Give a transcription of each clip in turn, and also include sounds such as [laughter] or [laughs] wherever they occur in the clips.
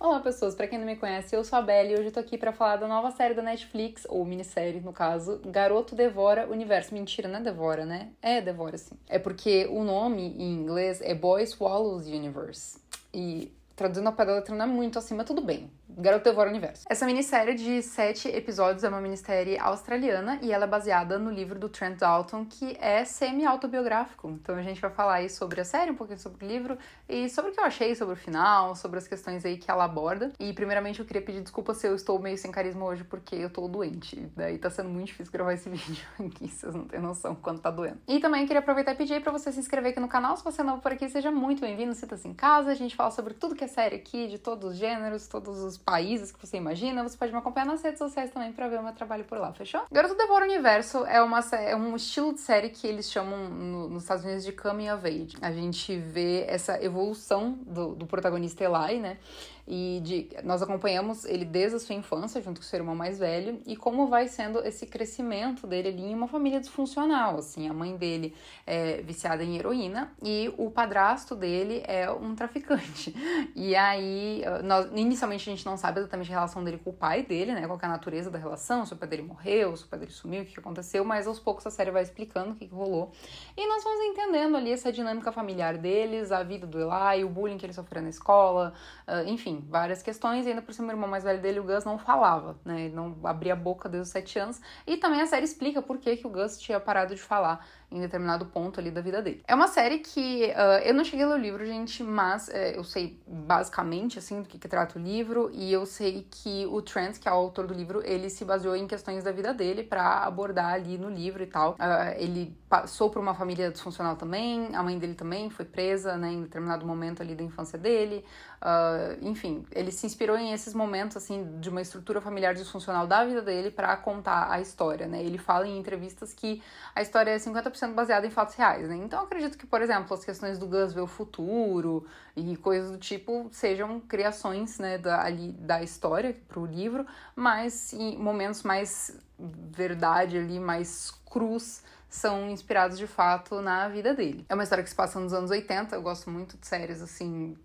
Olá, pessoas. Para quem não me conhece, eu sou a Belle e hoje eu tô aqui para falar da nova série da Netflix, ou minissérie, no caso, Garoto Devora Universo. Mentira, não é Devora, né? É Devora, sim. É porque o nome em inglês é Boy Swallows Universe. E traduzindo a pedra da letra não é muito assim, mas tudo bem. Garoto Devora o Universo. Essa minissérie de sete episódios é uma minissérie australiana e ela é baseada no livro do Trent Dalton, que é semi-autobiográfico. Então a gente vai falar aí sobre a série, um pouquinho sobre o livro e sobre o que eu achei sobre o final, sobre as questões aí que ela aborda. E primeiramente eu queria pedir desculpa se eu estou meio sem carisma hoje porque eu tô doente. Daí tá sendo muito difícil gravar esse [laughs] vídeo aqui, vocês não têm noção quanto tá doendo. E também queria aproveitar e pedir para você se inscrever aqui no canal, se você é novo por aqui, seja muito bem-vindo, sinta-se em casa, a gente fala sobre tudo que é série aqui, de todos os gêneros, todos os países que você imagina, você pode me acompanhar nas redes sociais também para ver o meu trabalho por lá, fechou? Garota Devora o Universo é, uma, é um estilo de série que eles chamam no, nos Estados Unidos de coming of age. A gente vê essa evolução do, do protagonista Eli, né? E de, nós acompanhamos ele desde a sua infância, junto com o seu irmão mais velho, e como vai sendo esse crescimento dele ali em uma família disfuncional, assim. A mãe dele é viciada em heroína e o padrasto dele é um traficante. [laughs] E aí, nós, inicialmente a gente não sabe exatamente a relação dele com o pai dele, né? Qual é a natureza da relação, se o pai dele morreu, se o pai dele sumiu, o que aconteceu, mas aos poucos a série vai explicando o que, que rolou. E nós vamos entendendo ali essa dinâmica familiar deles, a vida do Eli, o bullying que ele sofreu na escola, ah, enfim, várias questões. E ainda por cima, o irmão mais velho dele, o Gus, não falava, né? Ele não abria a boca desde os sete anos. E também a série explica por que, que o Gus tinha parado de falar em determinado ponto ali da vida dele. É uma série que uh, eu não cheguei a ler o livro, gente, mas uh, eu sei basicamente assim do que, que trata o livro e eu sei que o Trent, que é o autor do livro, ele se baseou em questões da vida dele para abordar ali no livro e tal. Uh, ele passou por uma família disfuncional também, a mãe dele também foi presa, né, em determinado momento ali da infância dele. Uh, enfim, ele se inspirou em esses momentos, assim, de uma estrutura familiar disfuncional da vida dele para contar a história, né? Ele fala em entrevistas que a história é 50% baseada em fatos reais, né? Então, eu acredito que, por exemplo, as questões do Gus ver o futuro e coisas do tipo sejam criações, né, da, ali da história para o livro, mas em momentos mais verdade ali, mais cruz, são inspirados de fato na vida dele. É uma história que se passa nos anos 80, eu gosto muito de séries assim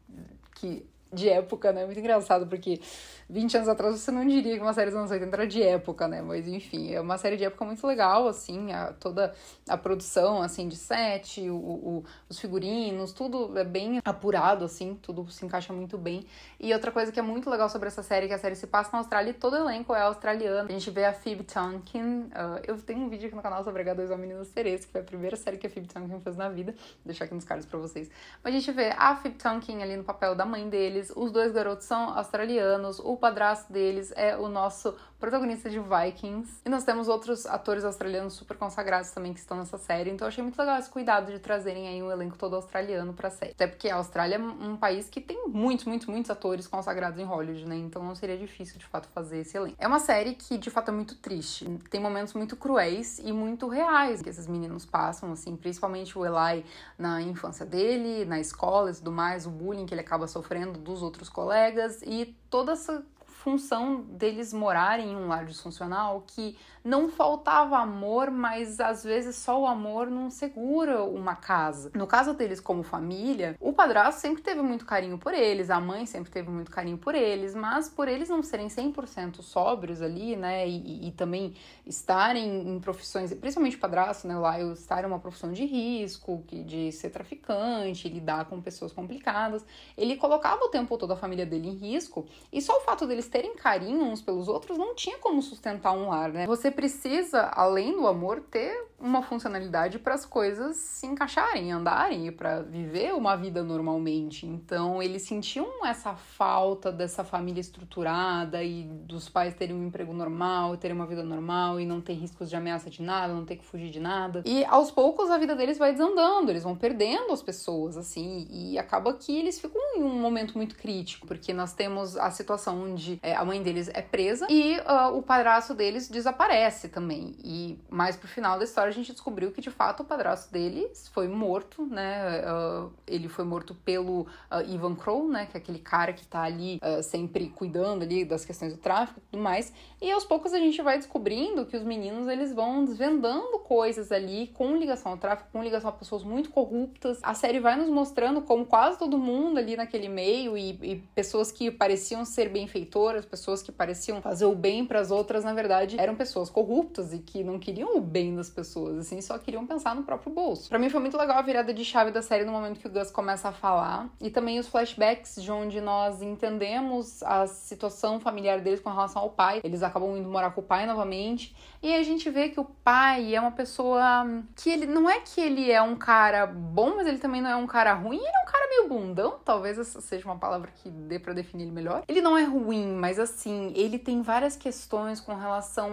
que de época, né? É muito engraçado, porque 20 anos atrás você não diria que uma série dos anos 80 era de época, né? Mas enfim, é uma série de época muito legal, assim, a, toda a produção, assim, de set, o, o, os figurinos, tudo é bem apurado, assim, tudo se encaixa muito bem. E outra coisa que é muito legal sobre essa série, que a série se passa na Austrália e todo elenco é australiano. A gente vê a Phoebe Tonkin, uh, ah, eu tenho um vídeo aqui no canal sobre H2 o Menino Cerezo, que foi a primeira série que a Phoebe Tonkin fez na vida, vou deixar aqui nos cards pra vocês. Mas a gente vê a Phoebe Tonkin ali no papel da mãe deles, deles, os dois garotos são australianos, o padrasto deles é o nosso protagonista de Vikings. E nós temos outros atores australianos super consagrados também que estão nessa série, então eu achei muito legal esse cuidado de trazerem aí um elenco todo australiano pra série. Até porque a Austrália é um país que tem muitos, muitos, muitos atores consagrados em Hollywood, né? Então não seria difícil de fato fazer esse elenco. É uma série que de fato é muito triste, tem momentos muito cruéis e muito reais que esses meninos passam, assim, principalmente o Eli na infância dele, na escola e tudo mais, o bullying que ele acaba sofrendo dos outros colegas e toda essa função deles morarem em um lar disfuncional que não faltava amor, mas às vezes só o amor não segura uma casa. No caso deles como família, o padrasto sempre teve muito carinho por eles, a mãe sempre teve muito carinho por eles, mas por eles não serem 100% sóbrios ali, né, e, e, também estarem em profissões, principalmente o padrasto, né, lá eu estar em uma profissão de risco, que de ser traficante, lidar com pessoas complicadas, ele colocava o tempo todo a família dele em risco, e só o fato deles terem carinho uns pelos outros, não tinha como sustentar um lar, né? Você precisa, além do amor, ter uma funcionalidade para as coisas se encaixarem, andarem e para viver uma vida normalmente. Então, eles sentiam essa falta dessa família estruturada e dos pais terem um emprego normal, terem uma vida normal e não ter riscos de ameaça de nada, não ter que fugir de nada. E aos poucos a vida deles vai desandando, eles vão perdendo as pessoas, assim, e acaba que eles ficam em um momento muito crítico, porque nós temos a situação onde é, a mãe deles é presa e uh, o padrasto deles desaparece também. E mais pro final da história a gente descobriu que de fato o padrasto deles foi morto, né? Uh, ele foi morto pelo uh, Ivan Crow, né? Que é aquele cara que tá ali sempre cuidando ali das questões do tráfico e tudo mais. E aos poucos a gente vai descobrindo que os meninos eles vão desvendando coisas ali com ligação ao tráfico, com ligação a pessoas muito corruptas. A série vai nos mostrando como quase todo mundo ali naquele meio e, e pessoas que pareciam ser benfeitores as pessoas que pareciam fazer o bem para as outras, na verdade, eram pessoas corruptas e que não queriam o bem das pessoas, assim, só queriam pensar no próprio bolso. Para mim foi muito legal a virada de chave da série no momento que o Gus começa a falar e também os flashbacks de onde nós entendemos a situação familiar deles com relação ao pai. Eles acabam indo morar com o pai novamente e a gente vê que o pai é uma pessoa que ele não é que ele é um cara bom, mas ele também não é um cara ruim, ele é um cara meio bundão, talvez essa seja uma palavra que dê para definir ele melhor. Ele não é ruim, mas assim, ele tem várias questões com relação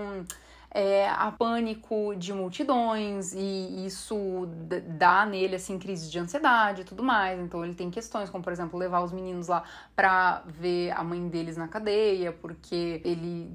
é, a pânico de multidões e isso dá nele assim crise de ansiedade e tudo mais. Então ele tem questões como por exemplo levar os meninos lá para ver a mãe deles na cadeia porque ele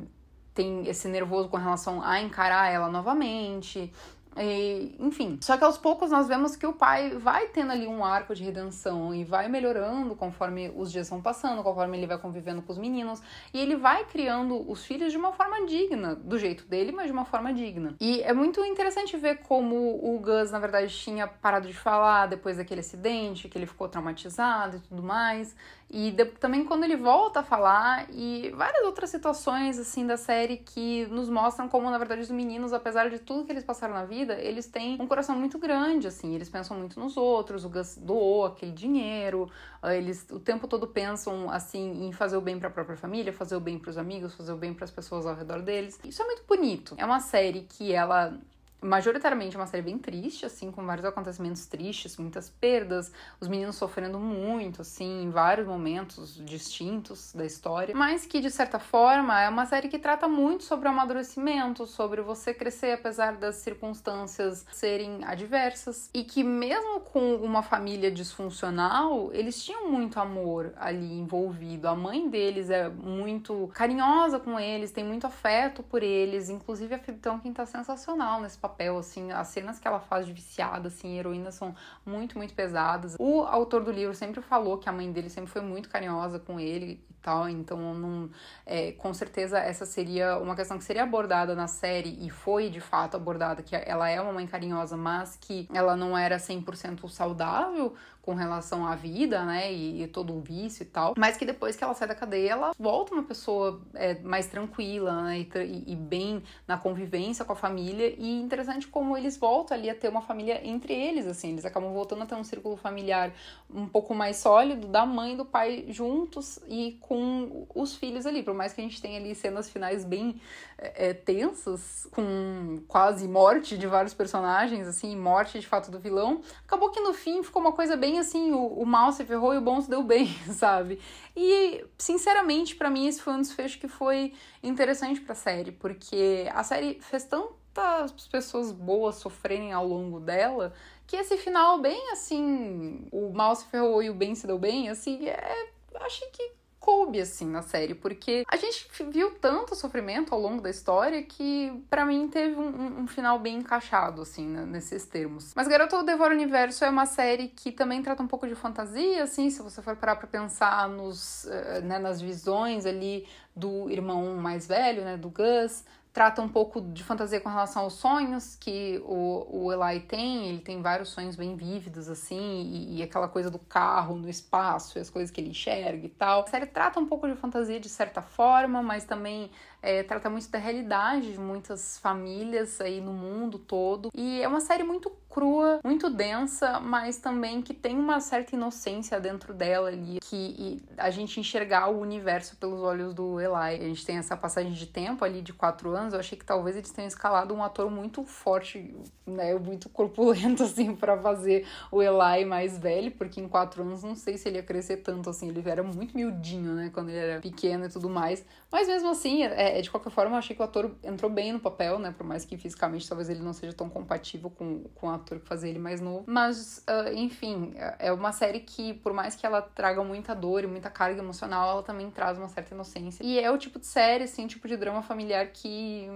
tem esse nervoso com relação a encarar ela novamente. E, enfim. Só que aos poucos nós vemos que o pai vai tendo ali um arco de redenção e vai melhorando conforme os dias vão passando, conforme ele vai convivendo com os meninos. E ele vai criando os filhos de uma forma digna, do jeito dele, mas de uma forma digna. E é muito interessante ver como o Gus, na verdade, tinha parado de falar depois daquele acidente, que ele ficou traumatizado e tudo mais. E de, também quando ele volta a falar, e várias outras situações assim da série que nos mostram como, na verdade, os meninos, apesar de tudo que eles passaram na vida, vida, eles têm um coração muito grande, assim, eles pensam muito nos outros, o Gus doou aquele dinheiro, ah, eles o tempo todo pensam, assim, em fazer o bem para a própria família, fazer o bem para os amigos, fazer o bem para as pessoas ao redor deles. Isso é muito bonito. É uma série que ela majoritariamente é uma série bem triste, assim, com vários acontecimentos tristes, muitas perdas, os meninos sofrendo muito, assim, em vários momentos distintos da história, mas que de certa forma é uma série que trata muito sobre o amadurecimento, sobre você crescer apesar das circunstâncias serem adversas e que mesmo com uma família disfuncional, eles tinham muito amor ali envolvido. A mãe deles é muito carinhosa com eles, tem muito afeto por eles, inclusive a Fib que tá sensacional nesse papel papel, assim, as cenas que ela faz de viciada, assim, heroína, são muito, muito pesadas. O autor do livro sempre falou que a mãe dele sempre foi muito carinhosa com ele e tal, então não, é, com certeza essa seria uma questão que seria abordada na série e foi de fato abordada, que ela é uma mãe carinhosa, mas que ela não era 100% saudável com relação à vida, né? E, e, todo o vício e tal. Mas que depois que ela sai da cadeia, ela volta uma pessoa é, mais tranquila, né? E, e, bem na convivência com a família. E interessante como eles voltam ali a ter uma família entre eles, assim. Eles acabam voltando a ter um círculo familiar um pouco mais sólido da mãe e do pai juntos e com os filhos ali. Por mais que a gente tenha ali cenas finais bem é, é tensas, com quase morte de vários personagens, assim, morte de fato do vilão, acabou que no fim ficou uma coisa bem assim, o, o mal se ferrou e o bom se deu bem, [laughs] sabe? E, sinceramente, para mim esse foi um desfecho que foi interessante pra série, porque a série fez tantas pessoas boas sofrerem ao longo dela, que esse final bem assim, o mal se ferrou e o bem se deu bem, assim, é... Achei que coube, assim, na série, porque a gente viu tanto sofrimento ao longo da história que, para mim, teve um, um, final bem encaixado, assim, né, nesses termos. Mas Garoto do Devoro Universo é uma série que também trata um pouco de fantasia, assim, se você for parar pra pensar nos, eh, né, nas visões ali do irmão mais velho, né, do Gus, trata um pouco de fantasia com relação aos sonhos que o, o Eli tem. Ele tem vários sonhos bem vívidos, assim, e, e aquela coisa do carro no espaço, as coisas que ele enxerga e tal. A série trata um pouco de fantasia de certa forma, mas também é, trata muito da realidade de muitas famílias aí no mundo todo. E é uma série muito crua, muito densa, mas também que tem uma certa inocência dentro dela ali, que a gente enxergar o universo pelos olhos do Eli. A gente tem essa passagem de tempo ali de quatro anos, eu achei que talvez eles tenham escalado um ator muito forte, né, muito corpulento, [laughs] assim, para fazer o Eli mais velho, porque em quatro anos não sei se ele ia crescer tanto, assim, ele era muito miudinho, né, quando ele era pequeno e tudo mais, mas mesmo assim, é, é, de qualquer forma, eu achei que o ator entrou bem no papel, né? Por mais que fisicamente talvez ele não seja tão compatível com, com o ator que fazia ele mais novo. Mas, uh, enfim, é uma série que, por mais que ela traga muita dor e muita carga emocional, ela também traz uma certa inocência. E é o tipo de série, assim, tipo de drama familiar que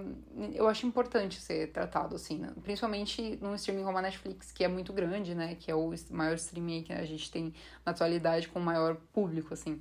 eu acho importante ser tratado, assim, né? Principalmente num streaming como a Netflix, que é muito grande, né? Que é o maior streaming que a gente tem na atualidade com o maior público, assim.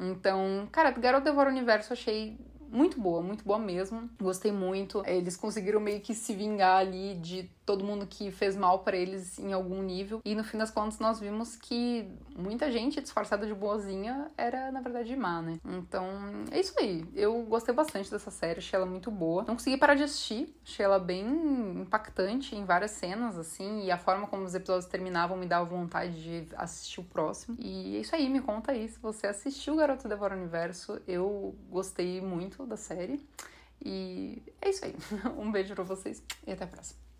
Então, cara, Garota Devora o Universo eu achei muito boa, muito boa mesmo. Gostei muito. É, eles conseguiram meio que se vingar ali de todo mundo que fez mal para eles em algum nível. E no fim das contas nós vimos que muita gente disfarçada de boazinha era na verdade má, né? Então é isso aí. Eu gostei bastante dessa série, achei ela muito boa. Não consegui parar de assistir, achei ela bem impactante em várias cenas assim e a forma como os episódios terminavam me dava vontade de assistir o próximo. E é isso aí, me conta aí se você assistiu Garoto Devora o Universo. Eu gostei muito da série. E é isso aí. [laughs] Um beijo para vocês e até a próxima.